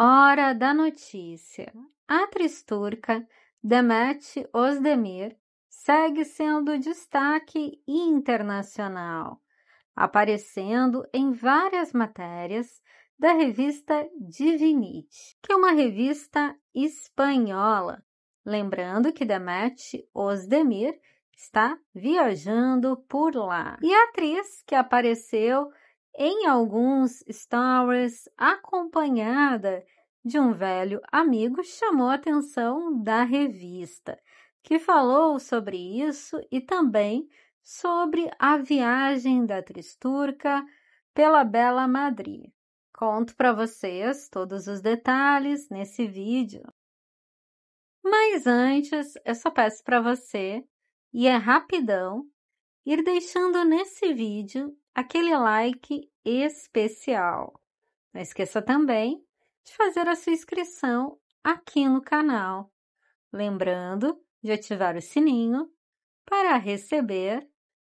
Hora da notícia. A atriz turca Demet Özdemir segue sendo destaque internacional, aparecendo em várias matérias da revista Divinity, que é uma revista espanhola. Lembrando que Demet Özdemir está viajando por lá. E a atriz que apareceu em alguns stories, acompanhada de um velho amigo, chamou a atenção da revista, que falou sobre isso e também sobre a viagem da Tristurca pela Bela Madrid. Conto para vocês todos os detalhes nesse vídeo. Mas antes, eu só peço para você, e é rapidão, ir deixando nesse vídeo aquele like especial. Não esqueça também de fazer a sua inscrição aqui no canal, lembrando de ativar o sininho para receber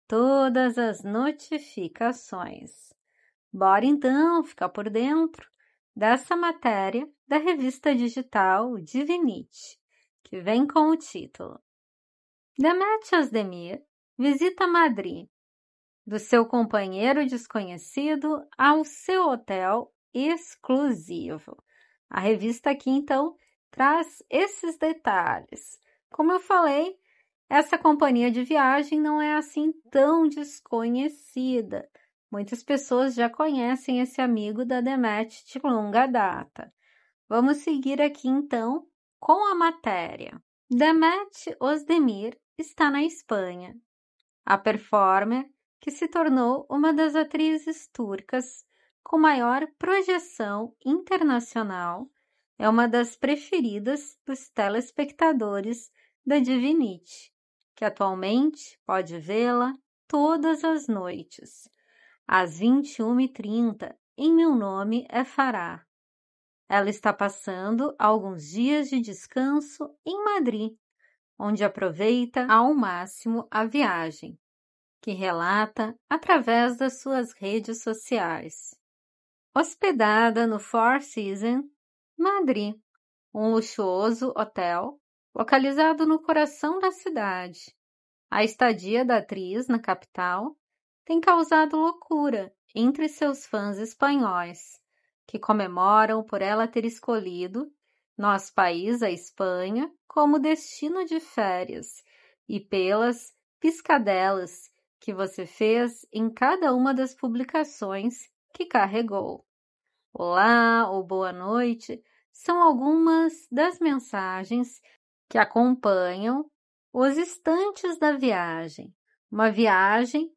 todas as notificações. Bora então ficar por dentro dessa matéria da revista digital Divinity, que vem com o título Demetrios Demir visita Madrid do seu companheiro desconhecido ao seu hotel exclusivo. A revista aqui então traz esses detalhes. Como eu falei, essa companhia de viagem não é assim tão desconhecida. Muitas pessoas já conhecem esse amigo da Demet de longa data. Vamos seguir aqui então com a matéria. Demet Osdemir está na Espanha. A performer que se tornou uma das atrizes turcas com maior projeção internacional, é uma das preferidas dos telespectadores da Divinity, que atualmente pode vê-la todas as noites, às 21h30, em Meu Nome é Fará. Ela está passando alguns dias de descanso em Madrid, onde aproveita ao máximo a viagem que relata através das suas redes sociais. Hospedada no Four Seasons, Madrid, um luxuoso hotel localizado no coração da cidade. A estadia da atriz na capital tem causado loucura entre seus fãs espanhóis, que comemoram por ela ter escolhido nosso país, a Espanha, como destino de férias e pelas piscadelas que você fez em cada uma das publicações que carregou. Olá ou boa noite são algumas das mensagens que acompanham os instantes da viagem, uma viagem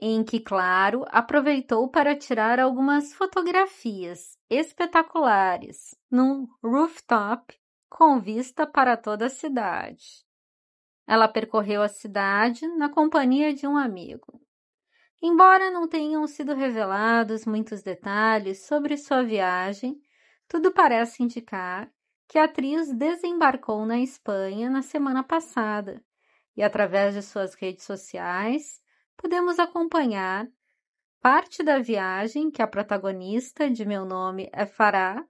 em que Claro aproveitou para tirar algumas fotografias espetaculares num rooftop com vista para toda a cidade. Ela percorreu a cidade na companhia de um amigo. Embora não tenham sido revelados muitos detalhes sobre sua viagem, tudo parece indicar que a atriz desembarcou na Espanha na semana passada e, através de suas redes sociais, podemos acompanhar parte da viagem que a protagonista de Meu Nome é Fará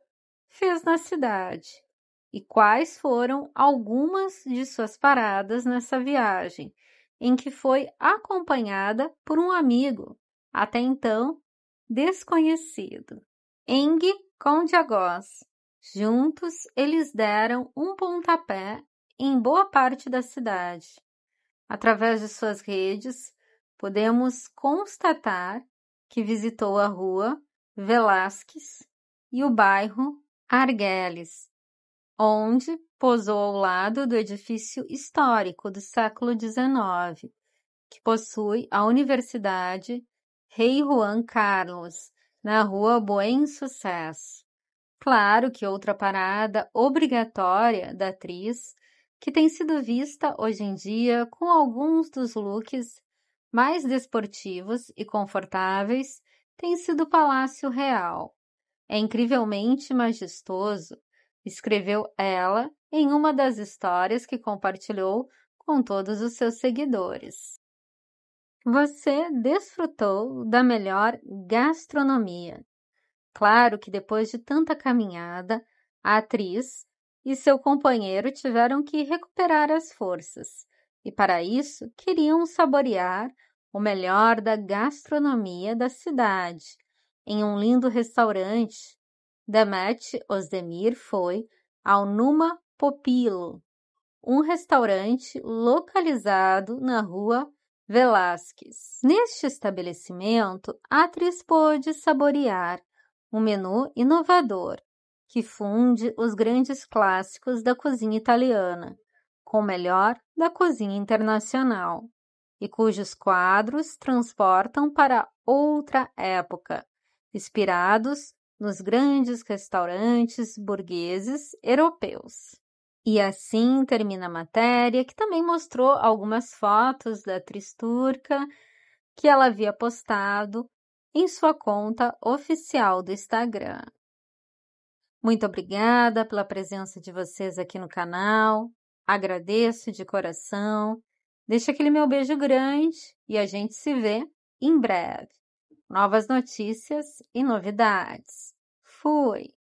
fez na cidade e quais foram algumas de suas paradas nessa viagem, em que foi acompanhada por um amigo, até então desconhecido, Eng Condiagós. Juntos, eles deram um pontapé em boa parte da cidade. Através de suas redes, podemos constatar que visitou a rua Velasquez e o bairro Argueles, onde posou ao lado do edifício histórico do século XIX, que possui a Universidade Rei Juan Carlos, na rua Buen Sucesso. Claro que outra parada obrigatória da atriz, que tem sido vista hoje em dia com alguns dos looks mais desportivos e confortáveis, tem sido o Palácio Real. É incrivelmente majestoso escreveu ela em uma das histórias que compartilhou com todos os seus seguidores. Você desfrutou da melhor gastronomia. Claro que depois de tanta caminhada, a atriz e seu companheiro tiveram que recuperar as forças e, para isso, queriam saborear o melhor da gastronomia da cidade em um lindo restaurante Demet Ozdemir foi ao Numa Popilo, um restaurante localizado na rua Velázquez. Neste estabelecimento, a atriz pôde saborear um menu inovador que funde os grandes clássicos da cozinha italiana com o melhor da cozinha internacional e cujos quadros transportam para outra época, inspirados nos grandes restaurantes burgueses europeus. E assim termina a matéria, que também mostrou algumas fotos da atriz turca que ela havia postado em sua conta oficial do Instagram. Muito obrigada pela presença de vocês aqui no canal. Agradeço de coração. Deixa aquele meu beijo grande e a gente se vê em breve novas notícias e novidades. Fui!